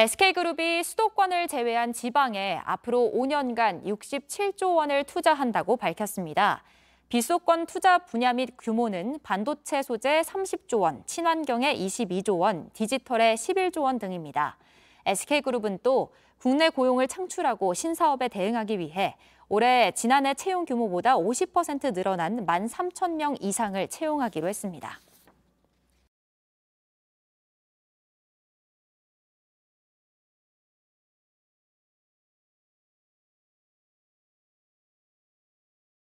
SK그룹이 수도권을 제외한 지방에 앞으로 5년간 67조 원을 투자한다고 밝혔습니다. 비수권 투자 분야 및 규모는 반도체 소재 30조 원, 친환경에 22조 원, 디지털에 11조 원 등입니다. SK그룹은 또 국내 고용을 창출하고 신사업에 대응하기 위해 올해 지난해 채용 규모보다 50% 늘어난 1만 3천 명 이상을 채용하기로 했습니다.